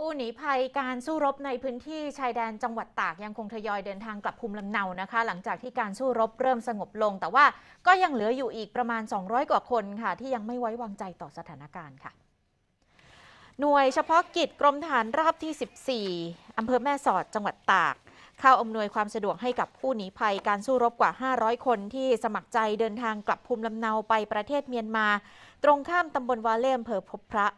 ผู้หนีภัยการสู้รบในพื้นที่ชายแดนจังหวัดตากยังคงทยอยเดินทางกลับภูมิลำเนานะคะ หลังจากที่การสู้รบเริ่มสงบลง แต่ว่าก็ยังเหลืออยู่อีกประมาณ 200 กว่าคนค่ะ ที่ยังไม่ไว้วางใจต่อสถานการณ์ค่ะ หน่วยเฉพาะกิจกรมฐานราบที่ 14 อำเภอแม่สอดจังหวัดตาก เข้าอำนวยความสะดวกให้กับผู้หนีภัยการสู้รบกว่า 500 คนที่สมัครใจเดินทางกลับภูมิลำเนาไปประเทศเมียนมา ตรงข้ามตำบลวาเล่อำเภอพบพระ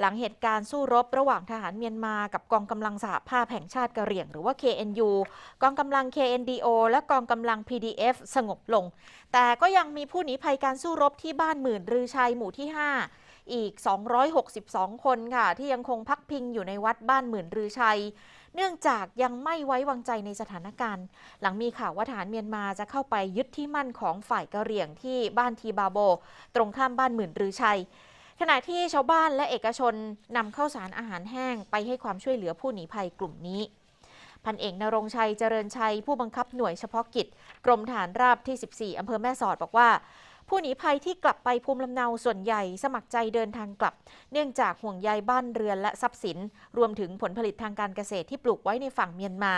หลังเหตุการณ์สู้รบระหว่างทหารเมียนมากับกองกำลังสหภาพแห่งชาติกะเหรี่ยงหรือว่า KNU กองกำลัง KNDO และกองกำลัง PDF สงบลง แต่ก็ยังมีผู้หนีภัยการสู้รบที่บ้านหมื่นรือชัยหมู่ที่ 5 อีก 262 คนค่ะ ที่ยังคงพักพิงอยู่ในวัดบ้านหมื่นรือชัย เนื่องจากยังไม่ไว้วางใจในสถานการณ์ หลังมีข่าวว่าทหารเมียนมาจะเข้าไปยึดที่มั่นของฝ่ายกะเหรี่ยงที่บ้านทีบาโบ ตรงข้ามบ้านหมื่นรือชัยขณะที่ชาวบ้านและเอกชนนำข้าวสารอาหารแห้งไปให้ความช่วยเหลือผู้หนีภัยกลุ่มนี้ พันเอกนรงชัยเจริญชัยผู้บังคับหน่วยเฉพาะกิจ กรมฐานราบที่ 14 อำเภอแม่สอดบอกว่าผู้หนีภัยที่กลับไปภูมิลำเนาส่วนใหญ่สมัครใจเดินทางกลับเนื่องจากห่วงใยบ้านเรือนและทรัพย์สินรวมถึงผลผลิตทางการเกษตรที่ปลูกไว้ในฝั่งเมียนมา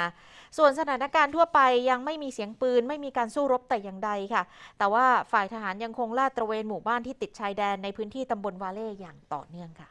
ส่วนสถานการณ์ทั่วไปยังไม่มีเสียงปืนไม่มีการสู้รบแต่อย่างใดค่ะ แต่ว่าฝ่ายทหารยังคงลาดตระเวนหมู่บ้านที่ติดชายแดนในพื้นที่ตำบลวาเล่อย่างต่อเนื่องค่ะ